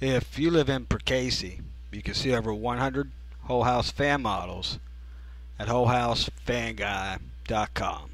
If you live in Percasey, you can see over 100 Whole House fan models at wholehousefanguy.com.